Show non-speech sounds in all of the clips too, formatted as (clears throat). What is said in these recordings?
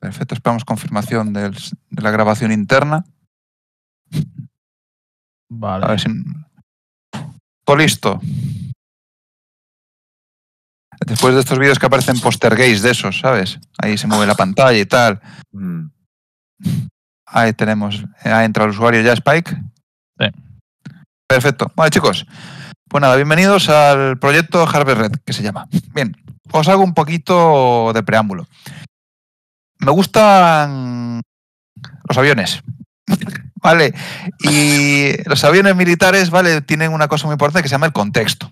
Perfecto, esperamos confirmación de la grabación interna. Vale. Todo listo. Después de estos vídeos que aparecen poster de esos, ¿sabes? Ahí se mueve la pantalla y tal. Mm. Ahí tenemos. Ha eh, entrado el usuario ya, Spike. Perfecto. Vale, chicos. Pues nada, bienvenidos al proyecto Harvest Red, que se llama. Bien, os hago un poquito de preámbulo me gustan los aviones. (laughs) Vale, y los aviones militares, vale, tienen una cosa muy importante que se llama el contexto.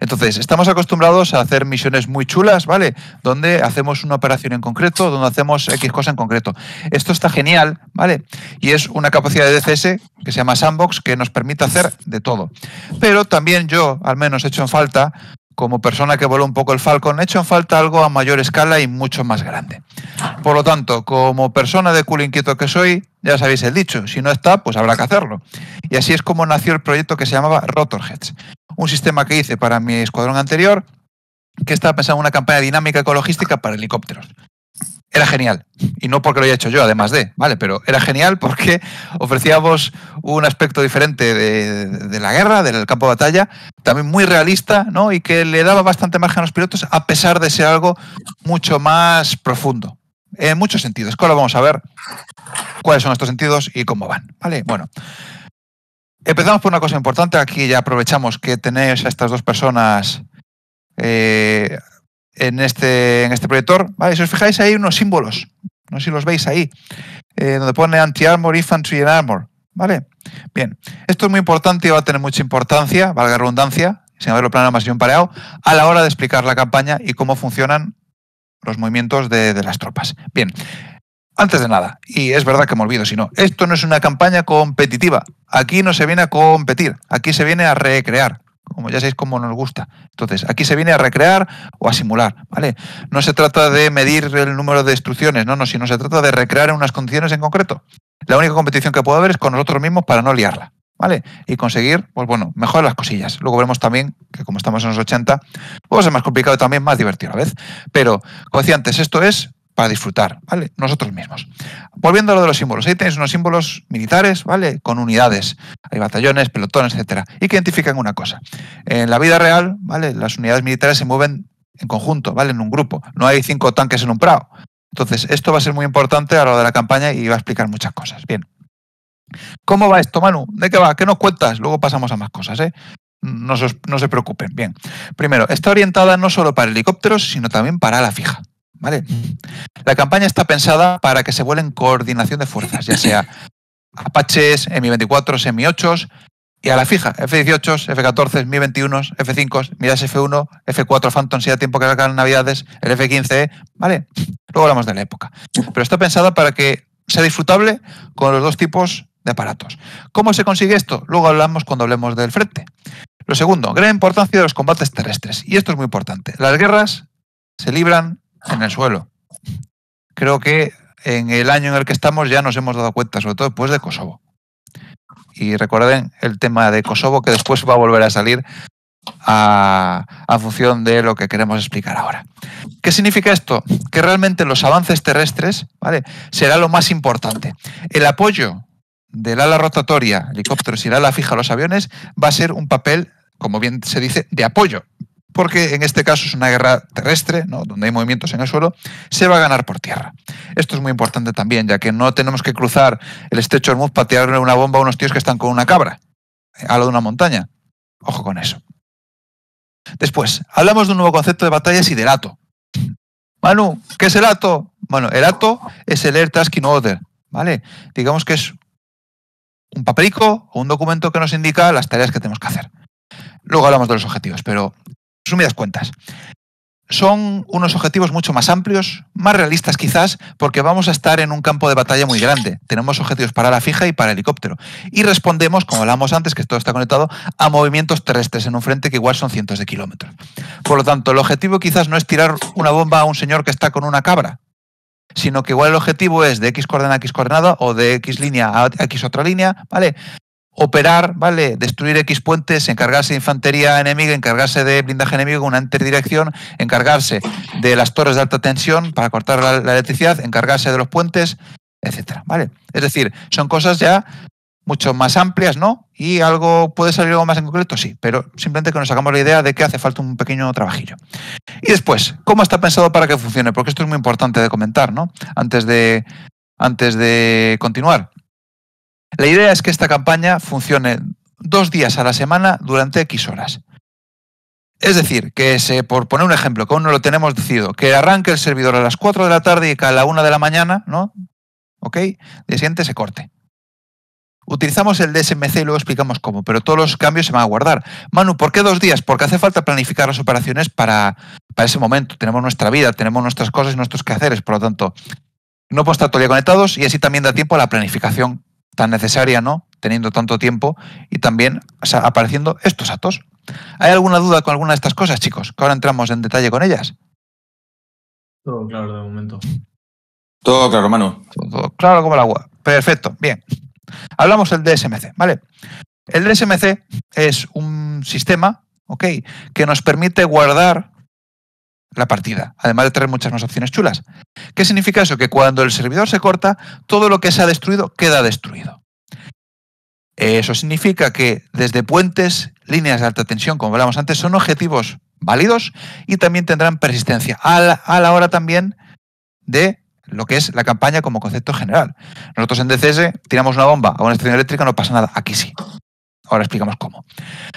Entonces, estamos acostumbrados a hacer misiones muy chulas, ¿vale? Donde hacemos una operación en concreto, donde hacemos X cosa en concreto. Esto está genial, ¿vale? Y es una capacidad de DCS que se llama Sandbox que nos permite hacer de todo. Pero también yo, al menos, he hecho en falta como persona que voló un poco el Falcon, he hecho en falta algo a mayor escala y mucho más grande. Por lo tanto, como persona de culo inquieto que soy, ya sabéis el dicho, si no está, pues habrá que hacerlo. Y así es como nació el proyecto que se llamaba Rotorheads, un sistema que hice para mi escuadrón anterior, que estaba pensando en una campaña dinámica ecologística para helicópteros era genial. Y no porque lo haya hecho yo, además de, ¿vale? Pero era genial porque (laughs) ofrecíamos un aspecto diferente de, la guerra, del campo de batalla, también muy realista, ¿no? Y que le daba bastante margen a los pilotos, a pesar de ser algo mucho más profundo. En muchos sentidos. Ahora vamos a ver cuáles son estos sentidos y cómo van, ¿vale? Bueno. Empezamos por una cosa importante. Aquí ya aprovechamos que tenéis a estas dos personas eh, en este, en este proyector. ¿vale? Si os fijáis, hay unos símbolos. No sé si los veis ahí. Eh, donde pone anti-armor, infantry and armor. ¿Vale? Bien. Esto es muy importante y va a tener mucha importancia, valga redundancia, sin haberlo planeado más bien pareado, a la hora de explicar la campaña y cómo funcionan los movimientos de, de las tropas. Bien. Antes de nada, y es verdad que me olvido, si no, esto no es una campaña competitiva. Aquí no se viene a competir, aquí se viene a recrear como ya sabéis cómo nos gusta. Entonces, aquí se viene a recrear o a simular, ¿vale? No se trata de medir el número de instrucciones, no, no, sino se trata de recrear en unas condiciones en concreto. La única competición que puedo haber es con nosotros mismos para no liarla, ¿vale? Y conseguir, pues bueno, mejorar las cosillas. Luego veremos también que como estamos en los 80, puede ser más complicado y también más divertido a la vez. Pero, como decía antes, esto es para disfrutar, ¿vale? Nosotros mismos. Volviendo a lo de los símbolos, ahí tenéis unos símbolos militares, ¿vale? Con unidades, hay batallones, pelotones, etcétera, y que identifican una cosa. En la vida real, ¿vale? Las unidades militares se mueven en conjunto, ¿vale? En un grupo. No hay cinco tanques en un prado. Entonces, esto va a ser muy importante a lo de la campaña y va a explicar muchas cosas. Bien. ¿Cómo va esto, Manu? ¿De qué va? ¿Qué nos cuentas? Luego pasamos a más cosas, ¿eh? No se, preocupen. Bien. Primero, está orientada no solo para helicópteros, sino también para la fija. ¿vale? La campaña está pensada para que se vuelen coordinación de fuerzas, ya sea Apaches, Mi-24, Mi-8 y a la fija, F-18, F-14, Mi-21, F-5, Miras F-1, F-4 Phantom, si da tiempo que hagan navidades, el F-15, ¿vale? Luego hablamos de la época. Pero está pensada para que sea disfrutable con los dos tipos de aparatos. ¿Cómo se consigue esto? Luego hablamos cuando hablemos del frente. Lo segundo, gran importancia de los combates terrestres. Y esto es muy importante. Las guerras se libran en el suelo. Creo que en el año en el que estamos ya nos hemos dado cuenta, sobre todo después de Kosovo. Y recuerden el tema de Kosovo que después va a volver a salir a, función de lo que queremos explicar ahora. ¿Qué significa esto? Que realmente los avances terrestres ¿vale? será lo más importante. El apoyo del ala rotatoria, helicópteros y el ala fija a los aviones va a ser un papel, como bien se dice, de apoyo, porque en este caso es una guerra terrestre, donde hay movimientos en el suelo, se va a ganar por tierra. Esto es muy importante también, ya que no tenemos que cruzar el estrecho Hormuz para tirarle una bomba a unos tíos que están con una cabra eh, a lo de una montaña. Ojo con eso. Después, hablamos de un nuevo concepto de batallas y del ATO. Manu, ¿qué es el ato? Bueno, el ato es el Air Tasking Order, ¿vale? Digamos que es un papelico o un documento que nos indica las tareas que tenemos que hacer. Luego hablamos de los objetivos, pero Sumidas cuentas, son unos objetivos mucho más amplios, más realistas quizás, porque vamos a estar en un campo de batalla muy grande. Tenemos objetivos para la fija y para el helicóptero. Y respondemos, como hablamos antes, que todo está conectado, a movimientos terrestres en un frente que igual son cientos de kilómetros. Por lo tanto, el objetivo quizás no es tirar una bomba a un señor que está con una cabra, sino que igual el objetivo es de X coordenada a X coordenada o de X línea a X otra línea, ¿vale? operar, ¿vale? Destruir X puentes, encargarse de infantería enemiga, encargarse de blindaje enemigo una interdirección, encargarse de las torres de alta tensión para cortar la, electricidad, encargarse de los puentes, etcétera, ¿vale? Es decir, son cosas ya mucho más amplias, ¿no? Y algo puede salir algo más en concreto, sí, pero simplemente que nos sacamos la idea de que hace falta un pequeño trabajillo. Y después, ¿cómo está pensado para que funcione? Porque esto es muy importante de comentar, ¿no? Antes de, antes de continuar. La idea es que esta campaña funcione dos días a la semana durante X horas. Es decir, que se, por poner un ejemplo, que aún no lo tenemos decidido, que arranque el servidor a las 4 de la tarde y que a la 1 de la mañana, ¿no? ¿Ok? De siguiente se corte. Utilizamos el DSMC y luego explicamos cómo, pero todos los cambios se van a guardar. Manu, ¿por qué dos días? Porque hace falta planificar las operaciones para, para ese momento. Tenemos nuestra vida, tenemos nuestras cosas y nuestros quehaceres, por lo tanto, no puedo estar todavía conectados y así también da tiempo a la planificación tan necesaria, ¿no? Teniendo tanto tiempo y también apareciendo estos datos. ¿Hay alguna duda con alguna de estas cosas, chicos? Que ahora entramos en detalle con ellas. Todo claro de momento. Todo claro, Manu. Todo, claro como el agua. Perfecto, bien. Hablamos del DSMC, ¿vale? El DSMC es un sistema, ¿ok? Que nos permite guardar la partida, además de traer muchas más opciones chulas. ¿Qué significa eso? Que cuando el servidor se corta, todo lo que se ha destruido queda destruido. Eso significa que desde puentes, líneas de alta tensión, como hablábamos antes, son objetivos válidos y también tendrán persistencia, a la, hora también de lo que es la campaña como concepto general. Nosotros en DCS tiramos una bomba a una estación eléctrica, no pasa nada, aquí sí. Ahora explicamos cómo.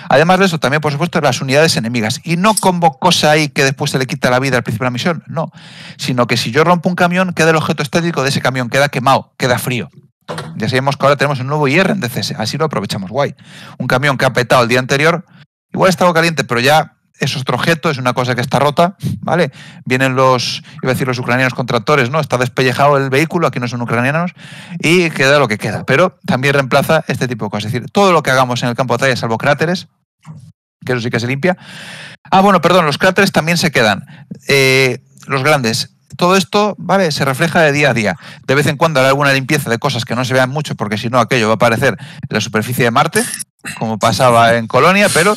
Además de eso, también, por supuesto, las unidades enemigas. Y no como cosa ahí que después se le quita la vida al principio de la misión, no. Sino que si yo rompo un camión, queda el objeto estético de ese camión, queda quemado, queda frío. Ya sabemos que ahora tenemos un nuevo IR en DCS, así lo aprovechamos, guay. Un camión que ha petado el día anterior, igual estaba caliente, pero ya esos otro objeto, es una cosa que está rota, ¿vale? Vienen los, iba a decir los ucranianos contractores, ¿no? Está despellejado el vehículo, aquí no son ucranianos, y queda lo que queda. Pero también reemplaza este tipo de cosas. Es decir, todo lo que hagamos en el campo de batalla, salvo cráteres, que eso sí que se limpia. Ah, bueno, perdón, los cráteres también se quedan. Eh, los grandes, todo esto, ¿vale? Se refleja de día a día. De vez en cuando hay alguna limpieza de cosas que no se vean mucho, porque si no, aquello va a aparecer en la superficie de Marte, como pasaba en Colonia, pero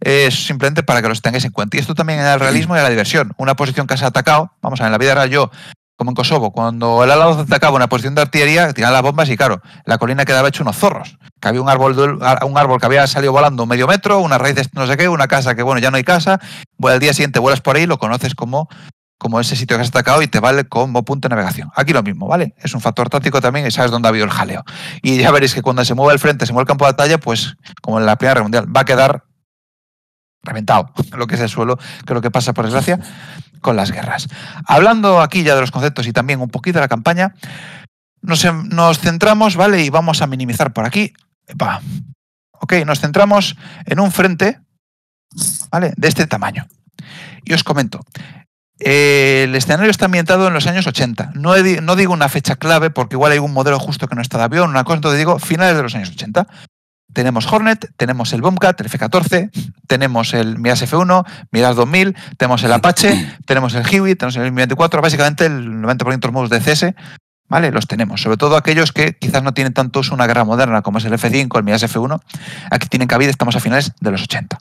es simplemente para que los tengáis en cuenta. Y esto también en el realismo y en la diversión. Una posición que se ha atacado, vamos a ver, en la vida real yo, como en Kosovo, cuando el ala atacaba una posición de artillería, tiraba las bombas y claro, la colina quedaba hecho unos zorros. Que había un árbol, un árbol que había salido volando medio metro, una raíz no sé qué, una casa que bueno, ya no hay casa. Bueno, al día siguiente vuelas por ahí, lo conoces como como ese sitio que has atacado y te vale como punto de navegación. Aquí lo mismo, ¿vale? Es un factor táctico también y sabes dónde ha habido el jaleo. Y ya veréis que cuando se mueve el frente, se mueve el campo de batalla, pues como en la Primera Guerra Mundial, va a quedar reventado lo que es el suelo, que es lo que pasa, por desgracia, con las guerras. Hablando aquí ya de los conceptos y también un poquito de la campaña, nos, centramos, ¿vale? Y vamos a minimizar por aquí. Ok, nos centramos en un frente, ¿vale? De este tamaño. Y os comento, el escenario está ambientado en los años 80. No, no digo una fecha clave porque igual hay un modelo justo que no está de avión, una cosa, entonces digo finales de los años 80 tenemos Hornet, tenemos el Bombcat, el F-14, tenemos el Miras F-1, Miras 2000, tenemos el Apache, (laughs) tenemos el Huey, tenemos el 24 básicamente el 90% de los modos de CS, ¿vale? Los tenemos, sobre todo aquellos que quizás no tienen tanto uso una guerra moderna como es el F-5, el Miras F-1, aquí tienen cabida, estamos a finales de los 80.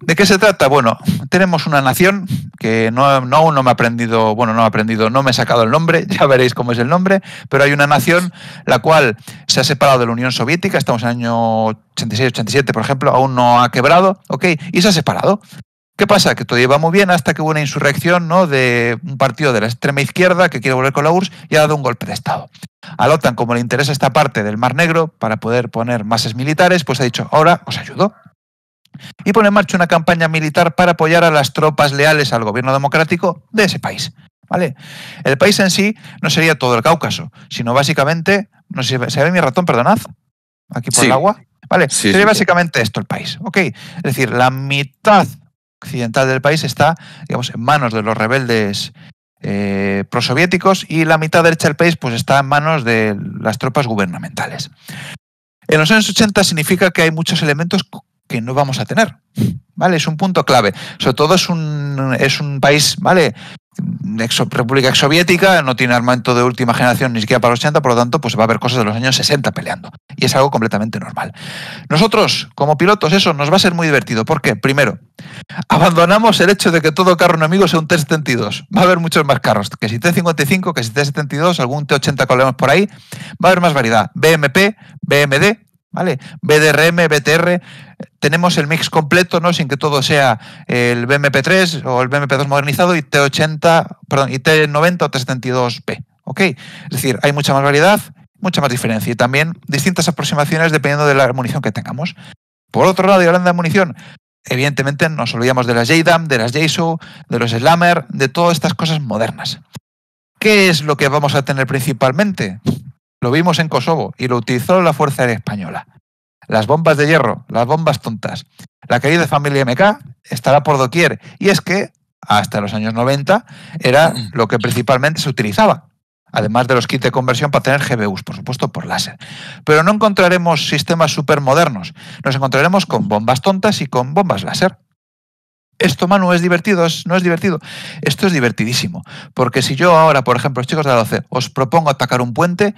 ¿De qué se trata? Bueno, tenemos una nación que no, aún no me ha aprendido, bueno, no ha aprendido, no me he sacado el nombre, (laughs) ya veréis cómo es el nombre, pero hay una nación la cual se ha separado de la Unión Soviética, estamos en el año 86, 87, por ejemplo, aún no ha quebrado, ¿ok? Y se ha separado. ¿Qué pasa? Que todo iba muy bien hasta que hubo una insurrección ¿no? de un partido de la extrema izquierda que quiere volver con la URSS y ha dado un golpe de Estado. A la OTAN, como le interesa esta parte del Mar Negro para poder poner masas militares, pues ha dicho, ahora os ayudo, y pone en marcha una campaña militar para apoyar a las tropas leales al gobierno democrático de ese país. ¿Vale? El país en sí no sería todo el Cáucaso, sino básicamente, no se ve mi ratón, perdonad, aquí por el agua, ¿vale? sería básicamente esto el país, ¿ok? Es decir, la mitad occidental del país está, digamos, en manos de los rebeldes eh, prosoviéticos y la mitad derecha del país pues está en manos de las tropas gubernamentales. En los años 80 significa que hay muchos elementos que no vamos a tener. ¿Vale? Es un punto clave. Sobre todo es un, es un país, ¿vale? Ex República exsoviética, no tiene armamento de última generación ni siquiera para los 80, por lo tanto, pues va a haber cosas de los años 60 peleando. Y es algo completamente normal. Nosotros, como pilotos, eso nos va a ser muy divertido. ¿Por qué? Primero, abandonamos el hecho de que todo carro enemigo sea un T-72. Va a haber muchos más carros, que si T-55, que si T-72, algún T-80 que por ahí, va a haber más variedad. BMP, BMD, ¿vale? BDRM, BTR, tenemos el mix completo, ¿no? Sin que todo sea el BMP3 o el BMP2 modernizado y T80, y T90 o T72P, ¿ok? Es decir, hay mucha más variedad, mucha más diferencia y también distintas aproximaciones dependiendo de la munición que tengamos. Por otro lado, y hablando de munición, evidentemente nos olvidamos de las JDAM, de las JSU, de los Slammer, de todas estas cosas modernas. ¿Qué es lo que vamos a tener principalmente? Lo vimos en Kosovo y lo utilizó la Fuerza Aérea Española. Las bombas de hierro, las bombas tontas. La querida familia MK estará por doquier. Y es que hasta los años 90 era lo que principalmente se utilizaba. Además de los kits de conversión para tener GBUs, por supuesto, por láser. Pero no encontraremos sistemas supermodernos. Nos encontraremos con bombas tontas y con bombas láser. Esto, Manu, es divertido, no es divertido. Esto es divertidísimo. Porque si yo ahora, por ejemplo, chicos de la 12, os propongo atacar un puente,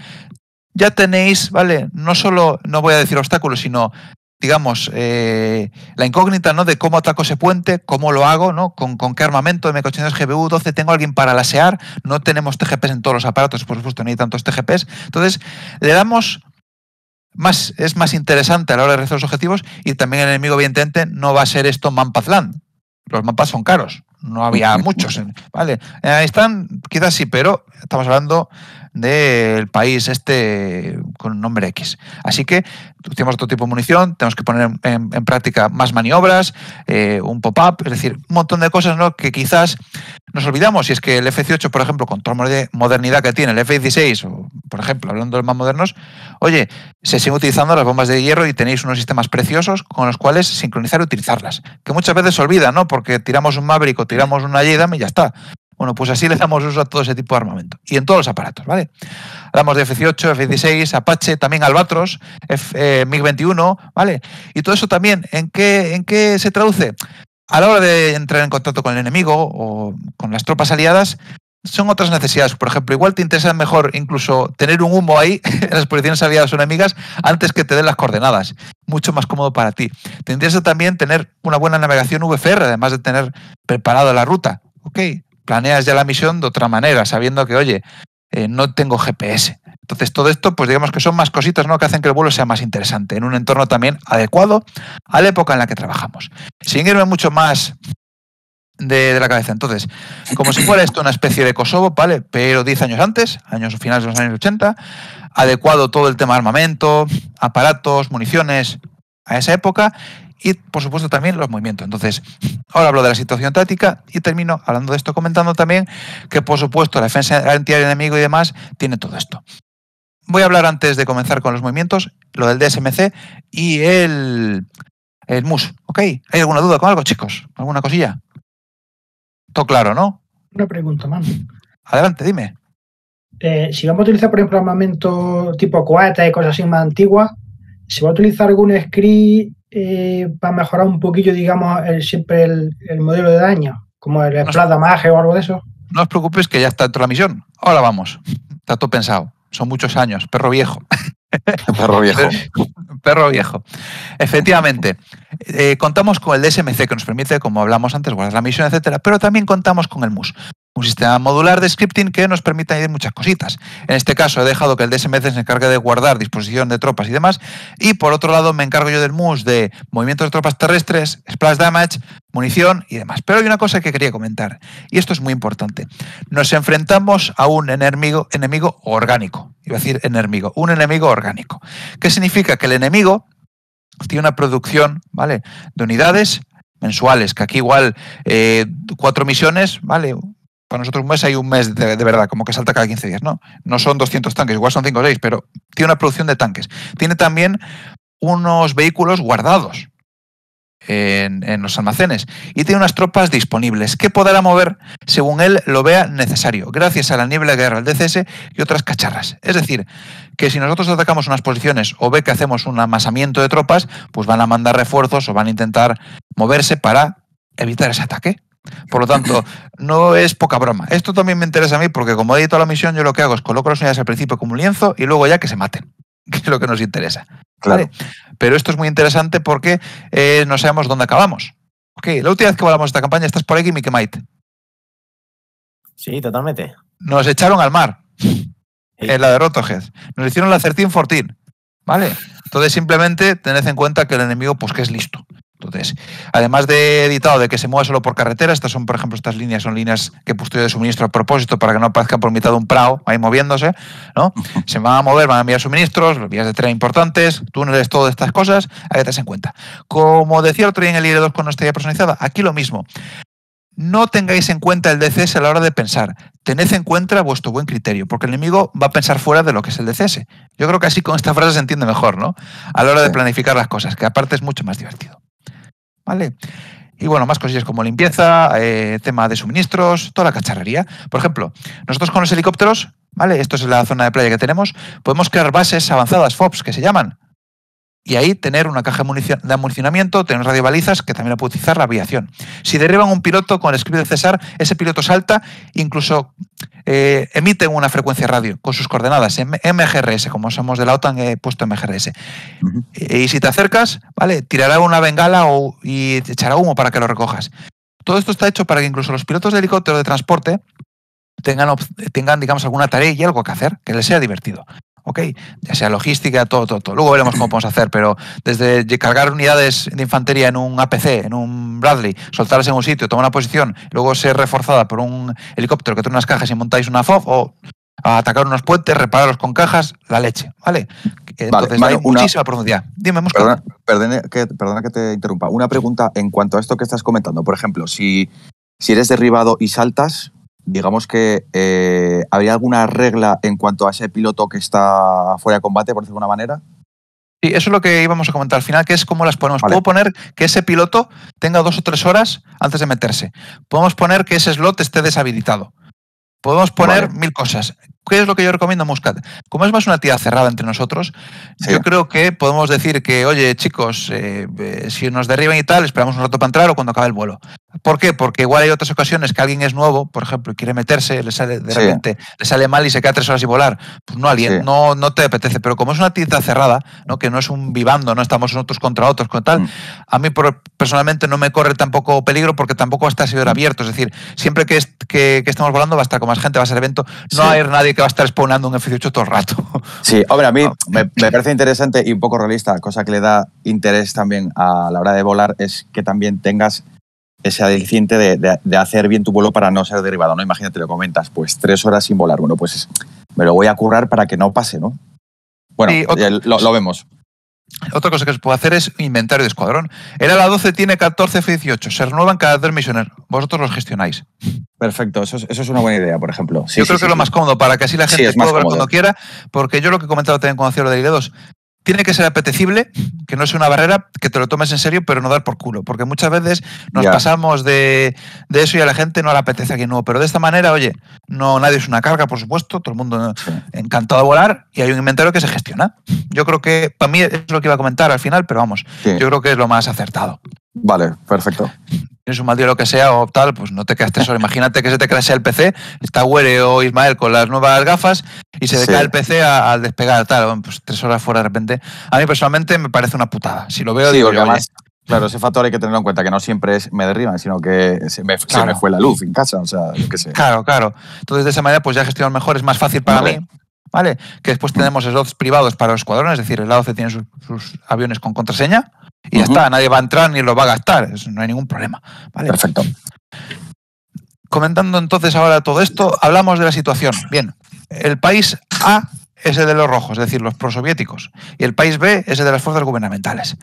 ya tenéis, ¿vale? No solo, no voy a decir obstáculos, sino digamos, eh, la incógnita ¿no? de cómo ataco ese puente, cómo lo hago, ¿no? con, con qué armamento, M800 GBU 12, tengo alguien para lasear, no tenemos TGPs en todos los aparatos, por supuesto, no hay tantos TGPs. Entonces, le damos más, es más interesante a la hora de realizar los objetivos y también el enemigo, evidentemente, no va a ser esto Manpazland, los mapas son caros, no había (laughs) muchos. ¿vale? En eh, están, quizás sí, pero estamos hablando del país este con un nombre X. Así que tenemos otro tipo de munición, tenemos que poner en, práctica más maniobras, eh, un pop-up, es decir, un montón de cosas ¿no? que quizás nos olvidamos. Y es que el F-18, por ejemplo, con toda la modernidad que tiene el F-16, por ejemplo, hablando de los más modernos, oye, se siguen utilizando las bombas de hierro y tenéis unos sistemas preciosos con los cuales sincronizar y utilizarlas. Que muchas veces se olvida, ¿no? Porque tiramos un Maverick tiramos una Jedam y ya está. Bueno, pues así le damos uso a todo ese tipo de armamento y en todos los aparatos, ¿vale? Hablamos de F-18, F-16, Apache, también Albatros, F eh, MiG-21, ¿vale? Y todo eso también, ¿en qué, ¿en qué se traduce? A la hora de entrar en contacto con el enemigo o con las tropas aliadas, son otras necesidades. Por ejemplo, igual te interesa mejor incluso tener un humo ahí (laughs) en las posiciones aliadas o enemigas antes que te den las coordenadas. Mucho más cómodo para ti. Te interesa también tener una buena navegación VFR, además de tener preparada la ruta. Ok, planeas ya la misión de otra manera, sabiendo que, oye, eh, no tengo GPS. Entonces, todo esto, pues digamos que son más cositas ¿no? que hacen que el vuelo sea más interesante, en un entorno también adecuado a la época en la que trabajamos. Sin irme mucho más de, de la cabeza, entonces, como si fuera esto una especie de Kosovo, ¿vale? Pero 10 años antes, años finales de los años 80, adecuado todo el tema de armamento, aparatos, municiones a esa época y, por supuesto, también los movimientos. Entonces, (laughs) ahora hablo de la situación táctica y termino hablando de esto, comentando también que, por supuesto, la defensa anti enemigo y demás tiene todo esto. Voy a hablar antes de comenzar con los movimientos, lo del DSMC y el, el MUS, ¿ok? ¿Hay alguna duda con algo, chicos? ¿Alguna cosilla? Todo claro, ¿no? Una pregunta, más. Adelante, dime. Eh, si vamos a utilizar, por ejemplo, armamento tipo cohete y cosas así más antiguas, ¿se va a utilizar algún script eh, para mejorar un poquillo, digamos, siempre el, modelo de daño, como el no o algo de eso. No os preocupéis que ya está de la misión. Ahora vamos. Está todo pensado. Son muchos años. Perro viejo. perro viejo. (laughs) perro viejo. Efectivamente. Eh, contamos con el DSMC que nos permite, como hablamos antes, guardar la misión, etcétera, pero también contamos con el MUS, un sistema modular de scripting que nos permite añadir muchas cositas. En este caso he dejado que el DSMC se encargue de guardar disposición de tropas y demás, y por otro lado me encargo yo del MUS de movimientos de tropas terrestres, splash damage, munición y demás. Pero hay una cosa que quería comentar, y esto es muy importante. Nos enfrentamos a un enemigo, enemigo orgánico, iba a decir enemigo, un enemigo orgánico, que significa que el enemigo tiene una producción, ¿vale? De unidades mensuales, que aquí igual eh, cuatro misiones, ¿vale? Para nosotros un mes hay un mes de, verdad, como que salta cada 15 días, ¿no? No son 200 tanques, igual son 5 o 6, pero tiene una producción de tanques. Tiene también unos vehículos guardados, en, los almacenes y tiene unas tropas disponibles que podrá mover según él lo vea necesario, gracias a la niebla de guerra, el DCS y otras cacharras. Es decir, que si nosotros atacamos unas posiciones o ve que hacemos un amasamiento de tropas, pues van a mandar refuerzos o van a intentar moverse para evitar ese ataque. Por lo tanto, (laughs) no es poca broma. Esto también me interesa a mí porque como he editado la misión, yo lo que hago es coloco los unidades al principio como un lienzo y luego ya que se maten. (laughs) que es lo que nos interesa. Claro. Pero esto es muy interesante porque eh, no sabemos dónde acabamos. Ok, la última vez que volamos esta campaña estás por aquí, Mickey Mike. Sí, totalmente. Nos echaron al mar. En la derrota, Nos hicieron la certín fortín. ¿Vale? Entonces simplemente tened en cuenta que el enemigo, pues que es listo. Entonces, además de editado de que se mueva solo por carretera, estas son, por ejemplo, estas líneas son líneas que he puesto yo de suministro a propósito para que no aparezca por mitad de un prado ahí moviéndose, ¿no? (laughs) se van a mover, van a enviar suministros, vías de tren importantes, túneles, todas estas cosas, hay que tenerse en cuenta. Como decía otro día en el IR2 e con nuestra idea personalizada, aquí lo mismo. No tengáis en cuenta el DCS a la hora de pensar. Tened en cuenta vuestro buen criterio, porque el enemigo va a pensar fuera de lo que es el DCS. Yo creo que así con esta frase se entiende mejor, ¿no? A la hora de planificar las cosas, que aparte es mucho más divertido. ¿vale? Y bueno, más cosillas como limpieza, eh, tema de suministros, toda la cacharrería. Por ejemplo, nosotros con los helicópteros, ¿vale? Esto es la zona de playa que tenemos, podemos crear bases avanzadas, FOPs, que se llaman, y ahí tener una caja de amunicionamiento, tener radiobalizas que también la puede utilizar la aviación. Si derriban un piloto con el script de César, ese piloto salta, incluso eh, emite una frecuencia radio con sus coordenadas, MGRS, como somos de la OTAN, he puesto MGRS. Y si te acercas, ¿vale? Tirará una bengala o, y te echará humo para que lo recojas. Todo esto está hecho para que incluso los pilotos de helicóptero de transporte tengan, tengan digamos, alguna tarea y algo que hacer, que les sea divertido. ¿ok? Ya sea logística, todo, todo, todo. Luego veremos cómo podemos hacer, pero desde cargar unidades de infantería en un APC, en un Bradley, soltarse en un sitio, tomar una posición, luego ser reforzada por un helicóptero que tiene unas cajas y montáis una FOB, o atacar unos puentes, repararlos con cajas, la leche, ¿vale? Entonces vale, hay muchísima profundidad. Dime, perdona, perdona, que, perdona que te interrumpa. Una pregunta en cuanto a esto que estás comentando. Por ejemplo, si, si eres derribado y saltas, digamos que había eh, ¿habría alguna regla en cuanto a ese piloto que está fuera de combate, por decirlo de alguna manera? Sí, eso es lo que íbamos a comentar al final, que es cómo las ponemos. Puedo poner que ese piloto tenga dos o tres horas antes de meterse. Podemos poner que ese slot esté deshabilitado. Podemos poner mil cosas. ¿Qué es lo que yo recomiendo Muscat? Como es más una tía cerrada entre nosotros, yo creo que podemos decir que, oye, chicos, eh, eh, si nos derriban y tal, esperamos un rato para entrar o cuando acabe el vuelo. ¿Por qué? Porque igual hay otras ocasiones que alguien es nuevo, por ejemplo, y quiere meterse, le sale de repente, le sale mal y se queda tres horas y volar. Pues no, alguien, no, no te apetece. Pero como es una tienda cerrada, ¿no? que no es un vivando, no estamos nosotros contra otros, con tal, mm. a mí personalmente no me corre tampoco peligro porque tampoco va a estar mm. abierto. Es decir, siempre que, que, estamos volando va a estar con más gente, va a ser evento, no hay nadie que que va a estar spawnando un F-18 todo el rato. Sí, hombre, a mí ah, me, parece interesante y un poco realista, cosa que le da interés también a la hora de volar, es que también tengas ese adiciente de, hacer bien tu vuelo para no ser derivado, ¿no? Imagínate, lo comentas, pues tres horas sin volar, bueno, pues me lo voy a currar para que no pase, ¿no? Bueno, lo vemos. Otra cosa que se puede hacer es inventario de escuadrón. el ala 12, tiene 14 F-18. Se renuevan cada tres misiones. Vosotros los gestionáis. Perfecto, eso es, una buena idea, por ejemplo. yo creo que es lo más cómodo para que así la gente pueda ver cuando quiera, porque yo lo que he comentado también con hacía lo de ID2, tiene que ser apetecible, que no sea una barrera, que te lo tomes en serio, pero no dar por culo, porque muchas veces nos pasamos de, eso y a la gente no le apetece aquí nuevo. Pero de esta manera, oye, no nadie es una carga, por supuesto, todo el mundo encantado de volar y hay un inventario que se gestiona. Yo creo que para mí es lo que iba a comentar al final, pero vamos, yo creo que es lo más acertado. Vale, perfecto tienes un mal día o lo que sea o tal, pues no te quedas tres horas. (laughs) Imagínate que se te crasea el PC, está Huere o Ismael con las nuevas gafas y se te cae el PC al despegar, tal, pues tres horas fuera de repente. A mí personalmente me parece una putada. Si lo veo, digo, Claro, ese factor hay que tenerlo en cuenta, que no siempre es me derriban, sino que se me, fue la luz en casa, o sea, lo Claro, claro. Entonces, de esa manera, pues ya gestionar mejor, es más fácil para mí. ¿Vale? Que después tenemos slots privados para los escuadrones, es decir, el AOC tiene sus aviones con contraseña, y ya está, nadie va a entrar ni lo va a gastar, no hay ningún problema. Perfecto. Comentando entonces ahora todo esto, hablamos de la situación. Bien, el país A es el de los rojos, es decir, los prosoviéticos, y el país B es el de las fuerzas gubernamentales.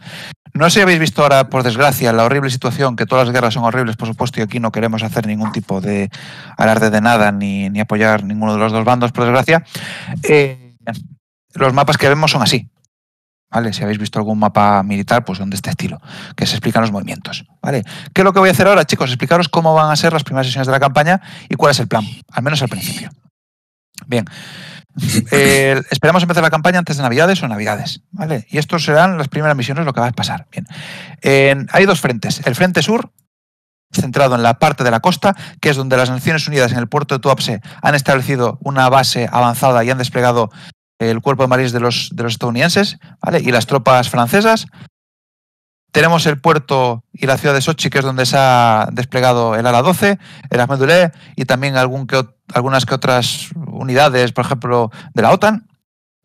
No sé si habéis visto ahora, por desgracia, la horrible situación, que todas las guerras son horribles, por supuesto, y aquí no queremos hacer ningún tipo de alarde de nada ni, apoyar ninguno de los dos bandos, por desgracia. Eh, los mapas que vemos son así. Si habéis visto algún mapa militar, pues son de este estilo, que se explican los movimientos, ¿Qué es lo que voy a hacer ahora, chicos? Explicaros cómo van a ser las primeras sesiones de la campaña y cuál es el plan, al menos al principio. Bien, esperamos empezar la campaña antes de Navidades o Navidades, ¿vale? Y estos serán las primeras misiones, lo que va a pasar. Bien, hay dos frentes. El frente sur, centrado en la parte de la costa, que es donde las Naciones Unidas en el puerto de Tuapse han establecido una base avanzada y han desplegado el cuerpo de marines de los, de los estadounidenses ¿vale? y las tropas francesas. Tenemos el puerto y la ciudad de Sochi, que es donde se ha desplegado el ala 12, el Ahmedulé y también algunas que otras unidades, por ejemplo, de la OTAN.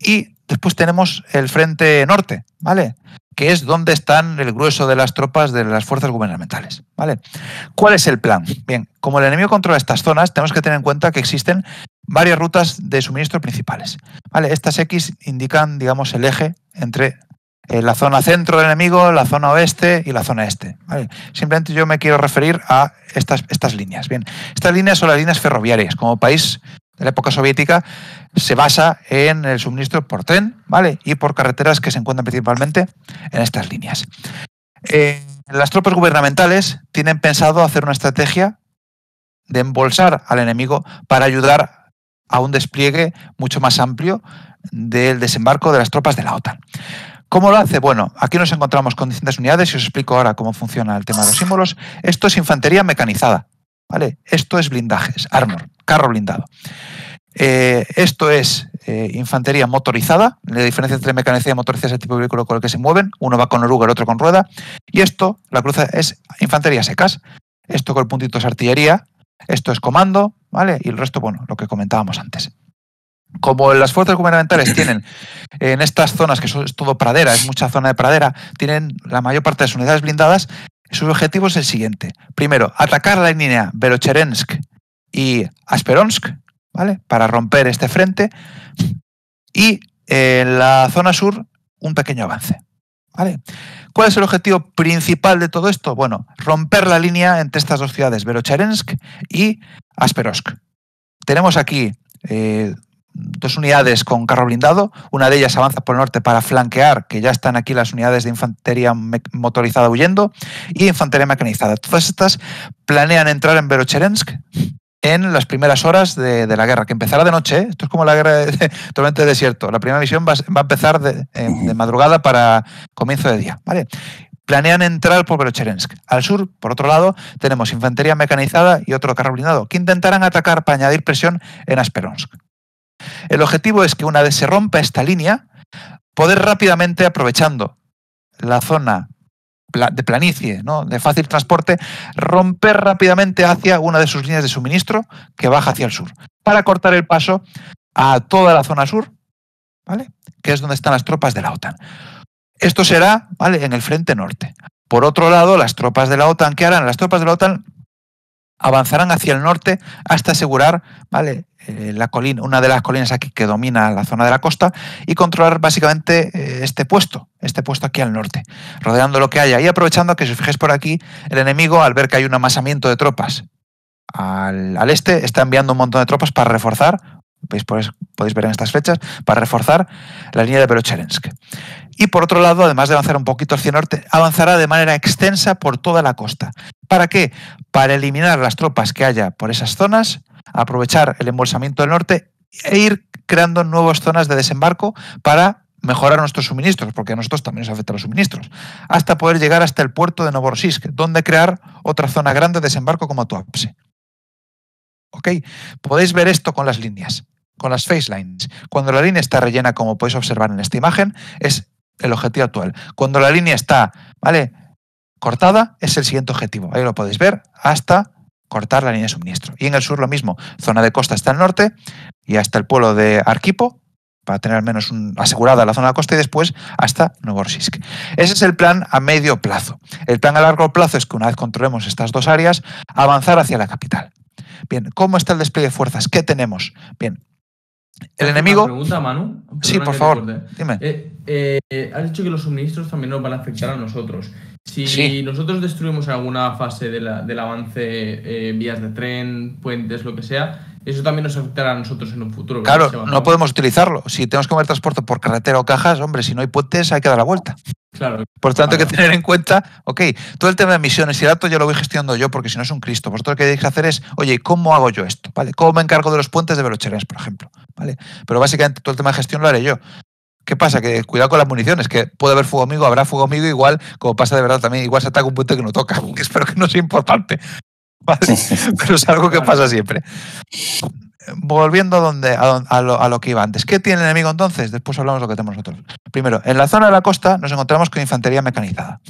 Y después tenemos el frente norte, ¿vale? Que es donde están el grueso de las tropas de las fuerzas gubernamentales, ¿vale? ¿Cuál es el plan? Bien, como el enemigo controla estas zonas, tenemos que tener en cuenta que existen varias rutas de suministro principales, ¿vale? Estas X indican, digamos, el eje entre eh, la zona centro del enemigo, la zona oeste y la zona este. Simplemente yo me quiero referir a estas, estas líneas. Bien, estas líneas son las líneas ferroviarias. Como país la época soviética se basa en el suministro por tren ¿vale? y por carreteras que se encuentran principalmente en estas líneas. Eh, las tropas gubernamentales tienen pensado hacer una estrategia de embolsar al enemigo para ayudar a un despliegue mucho más amplio del desembarco de las tropas de la OTAN. ¿Cómo lo hace? Bueno, aquí nos encontramos con distintas unidades y os explico ahora cómo funciona el tema de los símbolos. Esto es infantería mecanizada, ¿vale? Esto es blindajes, armor, carro blindado. Eh, esto es eh, infantería motorizada. La diferencia entre mecanizada y motorizada es el tipo de vehículo con el que se mueven. Uno va con oruga, el otro con rueda. Y esto, la cruz es infantería secas. Esto con el puntito es artillería. Esto es comando, ¿vale? Y el resto, bueno, lo que comentábamos antes. Como las fuerzas gubernamentales tienen en estas zonas, que es todo pradera, es mucha zona de pradera, tienen la mayor parte de sus unidades blindadas, su objetivo es el siguiente. Primero, atacar la línea Velocherensk y Asperonsk, para romper este frente. Y eh, en la zona sur, un pequeño avance. ¿Vale? ¿Cuál es el objetivo principal de todo esto? Bueno, romper la línea entre estas dos ciudades, Verocherensk y Asperosk. Tenemos aquí eh, dos unidades con carro blindado, una de ellas avanza por el norte para flanquear, que ya están aquí las unidades de infantería motorizada huyendo, y infantería mecanizada. Todas estas planean entrar en Verocherensk en las primeras horas de, la guerra, que empezará de noche. ¿eh? Esto es como la guerra (laughs) de, Desierto. La primera misión va, a empezar eh, de, madrugada para comienzo de día. Planean entrar por Belocherensk. Al sur, por otro lado, tenemos infantería mecanizada y otro carro blindado, que intentarán atacar para añadir presión en Asperonsk. El objetivo es que una vez se rompa esta línea, poder rápidamente, aprovechando la zona de planicie, ¿no? de fácil transporte, romper rápidamente hacia una de sus líneas de suministro que baja hacia el sur, para cortar el paso a toda la zona sur, ¿vale? que es donde están las tropas de la OTAN. Esto será ¿vale? en el frente norte. Por otro lado, las tropas de la OTAN, ¿qué harán? Las tropas de la OTAN avanzarán hacia el norte hasta asegurar ¿vale? Eh, la colina, una de las colinas aquí que domina la zona de la costa y controlar básicamente eh, este puesto, este puesto aquí al norte, rodeando lo que haya y aprovechando que si os fijáis por aquí, el enemigo al ver que hay un amasamiento de tropas al este está enviando un montón de tropas para reforzar Podéis, ver en estas fechas, para reforzar la línea de Belocherensk. Y por otro lado, además de avanzar un poquito hacia el norte, avanzará de manera extensa por toda la costa. ¿Para qué? Para eliminar las tropas que haya por esas zonas, aprovechar el embolsamiento del norte e ir creando nuevas zonas de desembarco para mejorar nuestros suministros, porque a nosotros también nos afectan los suministros, hasta poder llegar hasta el puerto de Novorossiysk, donde crear otra zona grande de desembarco como Tuapse. ¿Ok? Podéis ver esto con las líneas, con las face lines. Cuando la línea está rellena, como podéis observar en esta imagen, es el objetivo actual. Cuando la línea está, ¿vale? Cortada, es el siguiente objetivo. Ahí lo podéis ver hasta cortar la línea de suministro. Y en el sur lo mismo, zona de costa hasta el norte y hasta el pueblo de Arquipo, para tener al menos un, asegurada la zona de costa y después hasta Novorsisk. Ese es el plan a medio plazo. El plan a largo plazo es que una vez controlemos estas dos áreas, avanzar hacia la capital. Bien, ¿cómo está el despliegue de fuerzas? ¿Qué tenemos? Bien. El enemigo. pregunta, Manu. sí, por favor. Dime. Eh, eh, has dicho que los suministros también nos van a afectar a nosotros. Si nosotros destruimos alguna fase del avance, eh, vías de tren, puentes, lo que sea, eso también nos afectará a nosotros en un futuro. Claro, no podemos utilizarlo. Si tenemos que mover transporte por carretera o cajas, hombre, si no hay puentes, hay que dar la vuelta. Claro. Por tanto, hay que tener en cuenta, ok, todo el tema de misiones y datos ya lo voy gestionando yo, porque si no es un Cristo. Vosotros lo que tenéis hacer es, oye, ¿cómo hago yo esto? ¿Vale? ¿Cómo me encargo de los puentes de Velocheres, por ejemplo? ¿Vale? Pero básicamente todo el tema de gestión lo haré yo. ¿Qué pasa? Que cuidado con las municiones, que puede haber fuego amigo, habrá fuego amigo, igual, como pasa de verdad también, igual se ataca un puente que no toca, (laughs) que espero que no sea importante. Pero es algo que pasa siempre volviendo a, donde, a, lo, que iba antes. ¿Qué tiene el enemigo entonces? Después hablamos de lo que tenemos nosotros. Primero, en la zona de la costa nos encontramos con infantería mecanizada.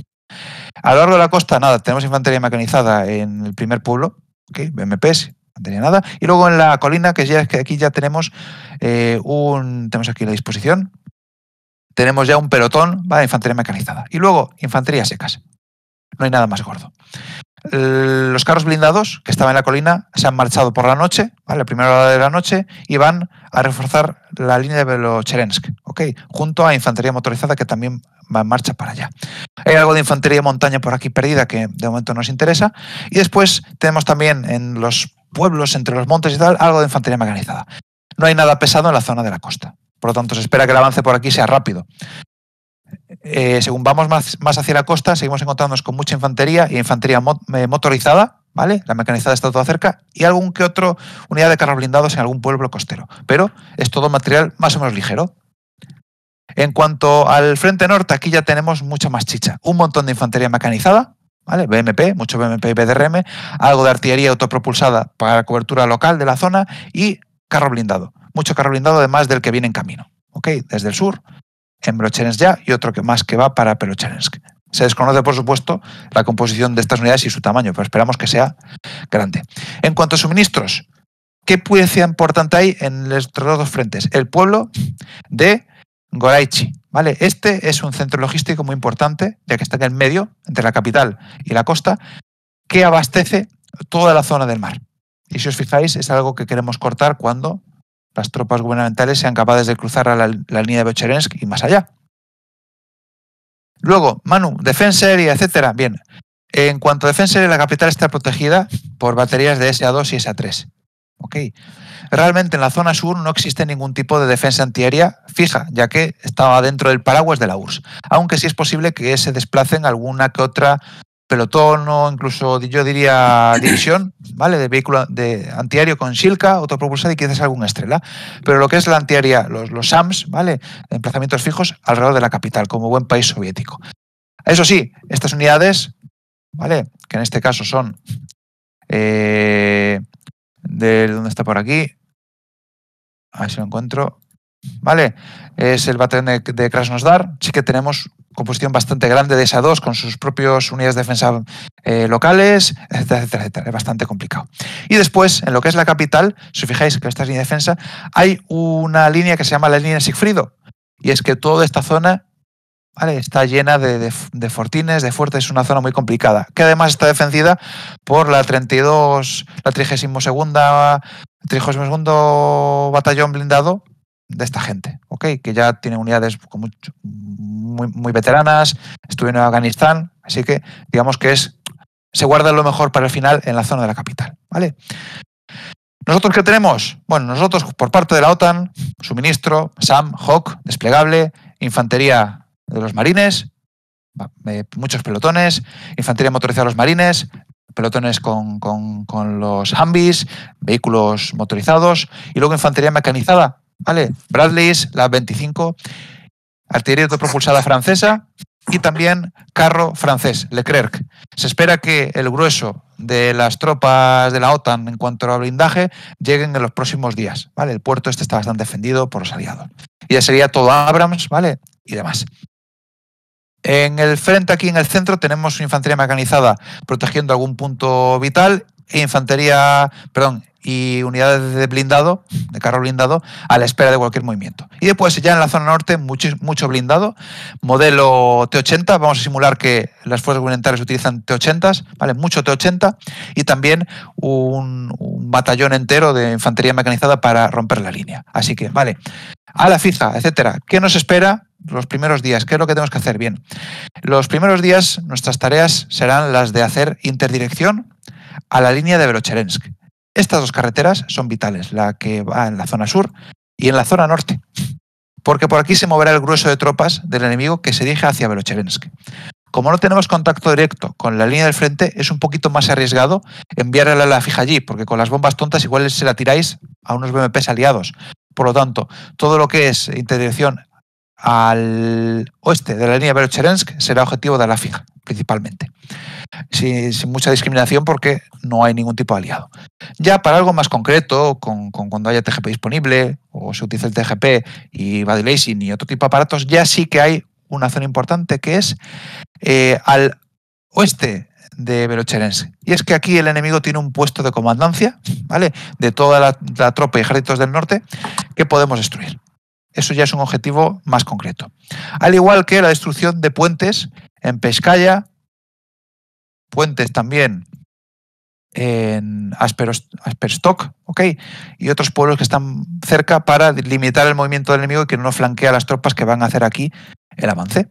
A lo largo de la costa, nada, tenemos infantería mecanizada en el primer pueblo, okay, BMPs, tenía nada. Y luego en la colina, que ya que aquí ya tenemos eh, un. Tenemos aquí la disposición. Tenemos ya un pelotón va de infantería mecanizada. Y luego, infantería secas. No hay nada más gordo los carros blindados que estaban en la colina se han marchado por la noche, a la primera hora de la noche, y van a reforzar la línea de Velocherensk, junto a infantería motorizada que también va en marcha para allá. Hay algo de infantería montaña por aquí perdida que de momento nos interesa. Y después tenemos también en los pueblos, entre los montes y tal, algo de infantería mecanizada. No hay nada pesado en la zona de la costa. Por lo tanto, se espera que el avance por aquí sea rápido. Eh, según vamos más, hacia la costa, seguimos encontrándonos con mucha infantería y infantería eh, motorizada, ¿vale? La mecanizada está toda cerca, y algún que otro unidad de carros blindados en algún pueblo costero. Pero es todo material más o menos ligero. En cuanto al frente norte, aquí ya tenemos mucha más chicha. Un montón de infantería mecanizada, ¿vale? BMP, mucho BMP y BDRM, algo de artillería autopropulsada para la cobertura local de la zona y carro blindado. Mucho carro blindado, además del que viene en camino, ¿ok? Desde el sur en ya y otro que más que va para Pelochensk. Se desconoce, por supuesto, la composición de estas unidades y su tamaño, pero esperamos que sea grande. En cuanto a suministros, ¿qué ser importante hay en los dos frentes? El pueblo de Goraichi. ¿vale? Este es un centro logístico muy importante, ya que está en el medio, entre la capital y la costa, que abastece toda la zona del mar. Y si os fijáis, es algo que queremos cortar cuando las tropas gubernamentales sean capaces de cruzar a la, línea de Bocherensk y más allá. Luego, Manu, defensa aérea, etcétera. Bien, en cuanto a defensa aérea, la capital está protegida por baterías de SA2 y SA3. Ok. Realmente en la zona sur no existe ningún tipo de defensa antiaérea fija, ya que estaba dentro del paraguas de la URSS, aunque sí es posible que se desplacen alguna que otra pelotón o incluso yo diría (clears throat) división, ¿vale? De vehículo de antiaéreo con Silca, autopropulsada y quizás alguna estrella. Pero lo que es la antiaérea, los, los SAMs, ¿vale? Emplazamientos fijos alrededor de la capital, como buen país soviético. Eso sí, estas unidades, ¿vale? Que en este caso son. Eh, de, ¿Dónde está por aquí? A ver si lo encuentro. ¿Vale? Es el batallón de, de Krasnosdar. Sí que tenemos composición bastante grande de esa 2 con sus propios unidades de defensa eh, locales, etcétera, etcétera, etcétera. Es bastante complicado. Y después, en lo que es la capital, si os fijáis que esta es de defensa, hay una línea que se llama la línea Sigfrido. Y es que toda esta zona ¿vale? está llena de, fortines, de fuertes, es una zona muy complicada, que además está defendida por la 32, la 32, 32 batallón blindado de esta gente, ¿ok? Que ya tiene unidades con mucho, muy, veteranas, estuvieron en Afganistán, así que digamos que es, se guarda lo mejor para el final en la zona de la capital. ¿vale? ¿Nosotros qué tenemos? Bueno, nosotros por parte de la OTAN, suministro, SAM, Hawk desplegable, infantería de los marines, eh, muchos pelotones, infantería motorizada de los marines, pelotones con, los Humvees, vehículos motorizados y luego infantería mecanizada, ¿vale? Bradleys, la 25 artillería autopropulsada francesa y también carro francés, Leclerc. Se espera que el grueso de las tropas de la OTAN en cuanto a blindaje lleguen en los próximos días. ¿vale? El puerto este está bastante defendido por los aliados. Y ya sería todo Abrams ¿vale? y demás. En el frente, aquí en el centro, tenemos infantería mecanizada protegiendo algún punto vital e infantería, perdón, y unidades de blindado, de carro blindado, a la espera de cualquier movimiento. Y después ya en la zona norte, mucho, mucho blindado, modelo T-80, vamos a simular que las fuerzas gubernamentales utilizan T-80s, ¿vale? mucho T-80, y también un, batallón entero de infantería mecanizada para romper la línea. Así que, vale, a la fija, etcétera. ¿Qué nos espera? Los primeros días, ¿qué es lo que tenemos que hacer? Bien, los primeros días nuestras tareas serán las de hacer interdirección a la línea de Velocherensk estas dos carreteras son vitales, la que va en la zona sur y en la zona norte, porque por aquí se moverá el grueso de tropas del enemigo que se dirige hacia Belochevensk. Como no tenemos contacto directo con la línea del frente, es un poquito más arriesgado enviar a la fija allí, porque con las bombas tontas igual se la tiráis a unos BMPs aliados. Por lo tanto, todo lo que es interdirección al oeste de la línea Berocherensk será objetivo de la fija, principalmente. Sin, mucha discriminación porque no hay ningún tipo de aliado. Ya para algo más concreto, con, cuando haya TGP disponible o se utilice el TGP y body ni y otro tipo de aparatos, ya sí que hay una zona importante que es eh, al oeste de Belocherensk. Y es que aquí el enemigo tiene un puesto de comandancia, ¿vale? De toda la, la tropa y ejércitos del norte que podemos destruir eso ya es un objetivo más concreto. Al igual que la destrucción de puentes en Pescaya, puentes también en Asperstock, ¿ok? Y otros pueblos que están cerca para limitar el movimiento del enemigo y que no flanquea a las tropas que van a hacer aquí el avance.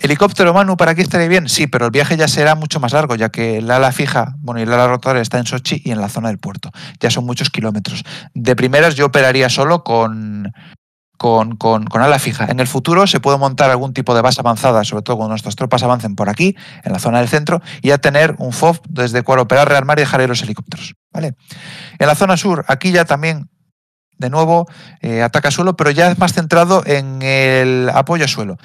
Helicóptero, Manu, ¿para aquí estaría bien? Sí, pero el viaje ya será mucho más largo, ya que el ala fija, bueno, y el ala rotor está en Sochi y en la zona del puerto. Ya son muchos kilómetros. De primeras yo operaría solo con, con, con, ala fija. En el futuro se puede montar algún tipo de base avanzada, sobre todo cuando nuestras tropas avancen por aquí, en la zona del centro, y ya tener un FOB desde cual operar, rearmar y dejar los helicópteros. ¿vale? En la zona sur, aquí ya también de nuevo, eh, ataca suelo, pero ya es más centrado en el apoyo a suelo.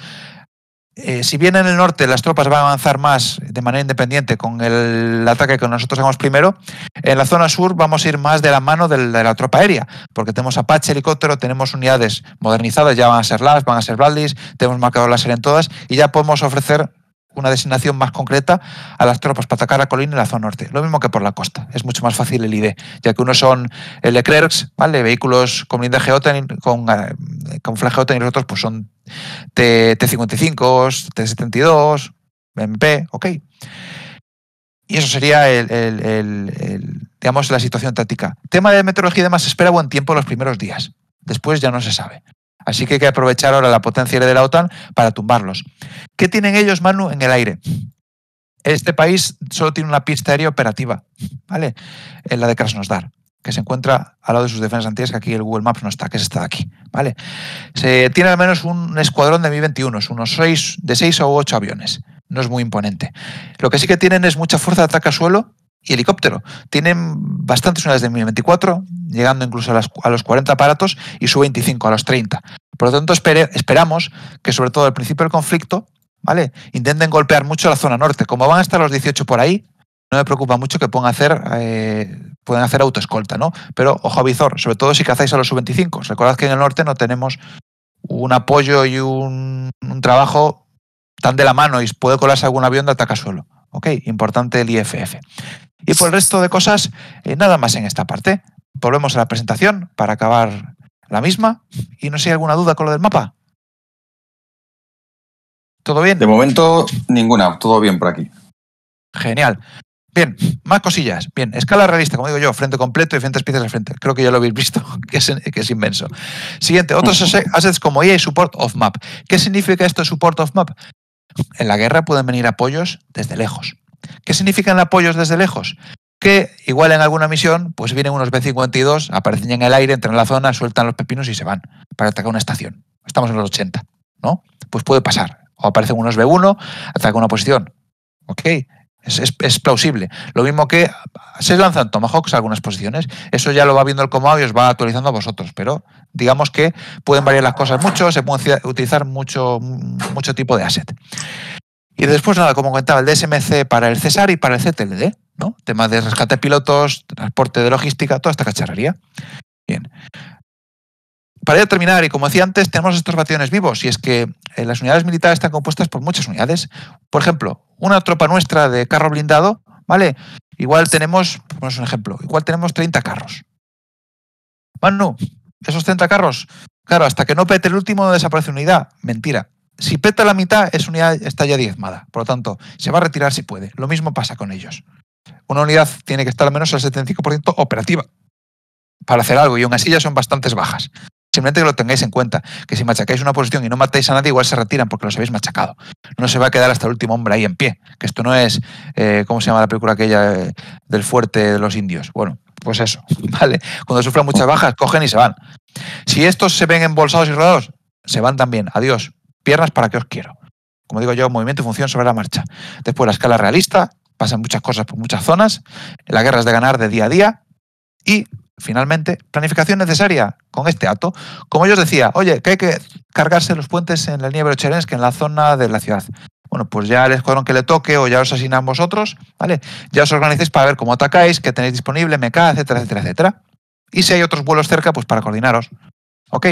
Eh, si bien en el norte las tropas van a avanzar más de manera independiente con el ataque que nosotros hagamos primero, en la zona sur vamos a ir más de la mano de la, tropa aérea, porque tenemos Apache, helicóptero, tenemos unidades modernizadas, ya van a ser LAS, van a ser Valdis, tenemos marcador láser en todas y ya podemos ofrecer una designación más concreta a las tropas para atacar la colina en la zona norte. Lo mismo que por la costa. Es mucho más fácil el ID, ya que unos son Leclercs, ¿vale? vehículos con blindaje OTAN, con, ah, con y los otros pues son T, 55 T-72, BMP, ok. Y eso sería el, digamos, la situación táctica. Tema de meteorología y demás, se espera buen tiempo los primeros días. Después ya no se sabe. Así que hay que aprovechar ahora la potencia de la OTAN para tumbarlos. ¿Qué tienen ellos, Manu, en el aire? Este país solo tiene una pista aérea operativa, ¿vale? En eh, la de Krasnodar, que se encuentra al lado de sus defensas antiguas, que aquí el Google Maps no está, que es esta de aquí, ¿vale? Se tiene al menos un escuadrón de Mi-21, unos seis, de 6 o 8 aviones. No es muy imponente. Lo que sí que tienen es mucha fuerza de ataque a suelo y helicóptero. Tienen bastantes unidades de Mi-24, llegando incluso a, los 40 aparatos y su 25 a los 30. Por lo tanto, esperamos que sobre todo al principio del conflicto ¿vale? Intenten golpear mucho la zona norte. Como van hasta los 18 por ahí, no me preocupa mucho que puedan hacer, eh, hacer autoescolta, ¿no? Pero ojo a sobre todo si cazáis a los sub-25. Recordad que en el norte no tenemos un apoyo y un, trabajo tan de la mano y puede colarse algún avión de ataca suelo. ¿Ok? Importante el IFF. Y por el resto de cosas, eh, nada más en esta parte. Volvemos a la presentación para acabar la misma. ¿Y no sé si hay alguna duda con lo del mapa? ¿Todo bien? De momento, ninguna. Todo bien por aquí. Genial. Bien, más cosillas. Bien, escala realista, como digo yo, frente completo y diferentes piezas al frente. Creo que ya lo habéis visto, (laughs) que es, inmenso. Siguiente, otros assets como EA y Support of Map. ¿Qué significa esto Support of Map? En la guerra pueden venir apoyos desde lejos. ¿Qué significan apoyos desde lejos? Que igual en alguna misión, pues vienen unos B-52, aparecen en el aire, entran en la zona, sueltan los pepinos y se van para atacar una estación. Estamos en los 80, ¿no? Pues puede pasar o aparecen unos B1, ataca una posición. Ok, es, plausible. Lo mismo que se lanzan Tomahawks a algunas posiciones. Eso ya lo va viendo el Comado y os va actualizando a vosotros. Pero digamos que pueden variar las cosas mucho, se pueden utilizar mucho, mucho tipo de asset. Y después, nada, como comentaba, el DSMC para el César y para el CTLD, ¿no? Temas de rescate de pilotos, transporte de logística, toda esta cacharrería. Bien para ya terminar, y como decía antes, tenemos estos batallones vivos, y es que eh, las unidades militares están compuestas por muchas unidades. Por ejemplo, una tropa nuestra de carro blindado, ¿vale? Igual tenemos, ponemos un ejemplo, igual tenemos 30 carros. Manu, esos 30 carros, claro, hasta que no pete el último no desaparece unidad. Mentira. Si peta la mitad, esa unidad está ya diezmada. Por lo tanto, se va a retirar si puede. Lo mismo pasa con ellos. Una unidad tiene que estar al menos al 75% operativa para hacer algo y aún así ya son bastantes bajas. Simplemente que lo tengáis en cuenta, que si machacáis una posición y no matáis a nadie, igual se retiran porque los habéis machacado. No se va a quedar hasta el último hombre ahí en pie, que esto no es, eh, ¿cómo se llama la película aquella eh, del fuerte de los indios? Bueno, pues eso, (laughs) ¿vale? Cuando sufran muchas bajas, cogen y se van. Si estos se ven embolsados y rodados, se van también. Adiós. Piernas para que os quiero. Como digo yo, movimiento y función sobre la marcha. Después la escala realista, pasan muchas cosas por muchas zonas, la guerra es de ganar de día a día y Finalmente, planificación necesaria con este acto. Como yo os decía, oye, que hay que cargarse los puentes en la línea Berochelens, en la zona de la ciudad. Bueno, pues ya el escuadrón que le toque o ya os asignan vosotros, ¿vale? Ya os organizáis para ver cómo atacáis, qué tenéis disponible, meca, etcétera, etcétera, etcétera. Y si hay otros vuelos cerca, pues para coordinaros. ¿Ok?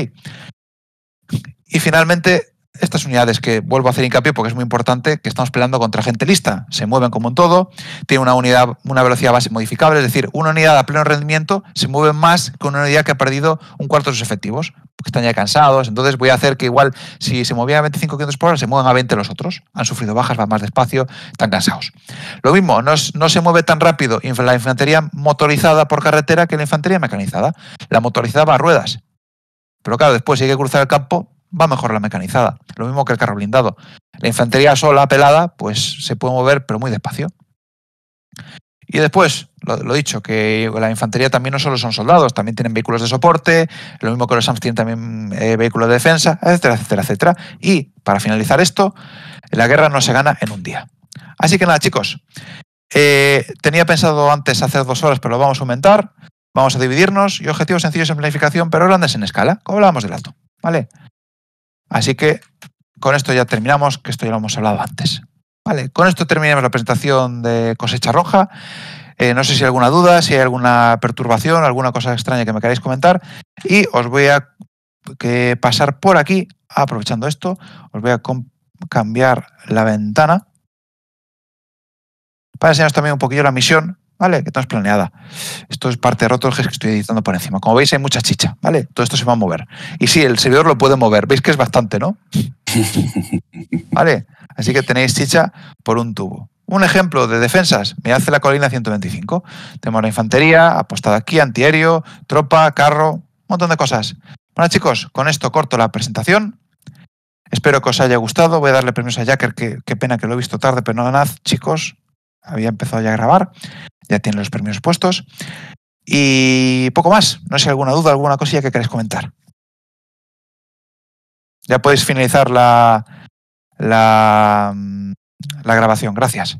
Y finalmente, estas unidades que vuelvo a hacer hincapié porque es muy importante, que estamos peleando contra gente lista, se mueven como un todo, tienen una unidad, una velocidad base modificable, es decir, una unidad a pleno rendimiento se mueve más que una unidad que ha perdido un cuarto de sus efectivos, porque están ya cansados, entonces voy a hacer que igual si se movían a 25 km por hora, se muevan a 20 los otros, han sufrido bajas, van más despacio, están cansados. Lo mismo, no, se mueve tan rápido la infantería motorizada por carretera que la infantería mecanizada. La motorizada va a ruedas, pero claro, después si hay que cruzar el campo, va mejor la mecanizada, lo mismo que el carro blindado. La infantería sola, pelada, pues se puede mover, pero muy despacio. Y después, lo, he dicho, que la infantería también no solo son soldados, también tienen vehículos de soporte, lo mismo que los SAMs tienen también eh, vehículos de defensa, etcétera, etcétera, etcétera. Y para finalizar esto, la guerra no se gana en un día. Así que nada, chicos, eh, tenía pensado antes hacer dos horas, pero lo vamos a aumentar, vamos a dividirnos y objetivos sencillos en planificación, pero grandes en escala, como hablábamos del alto, ¿vale? Así que con esto ya terminamos, que esto ya lo hemos hablado antes. Vale, con esto terminamos la presentación de cosecha roja. Eh, no sé si hay alguna duda, si hay alguna perturbación, alguna cosa extraña que me queráis comentar. Y os voy a pasar por aquí, aprovechando esto, os voy a cambiar la ventana para enseñaros también un poquillo la misión ¿vale? Que tenemos planeada. Esto es parte de rotos que estoy editando por encima. Como veis, hay mucha chicha, ¿vale? Todo esto se va a mover. Y sí, el servidor lo puede mover. Veis que es bastante, ¿no? (laughs) ¿Vale? Así que tenéis chicha por un tubo. Un ejemplo de defensas, me hace la colina 125. Tenemos la infantería, apostada aquí, antiaéreo, tropa, carro, un montón de cosas. Bueno chicos, con esto corto la presentación. Espero que os haya gustado. Voy a darle premios a Jacker, qué pena que lo he visto tarde, pero nada, chicos, había empezado ya a grabar, ya tiene los premios puestos. Y poco más, no sé, alguna duda, alguna cosilla que queréis comentar. Ya podéis finalizar la, la mm, grabación. Gracias.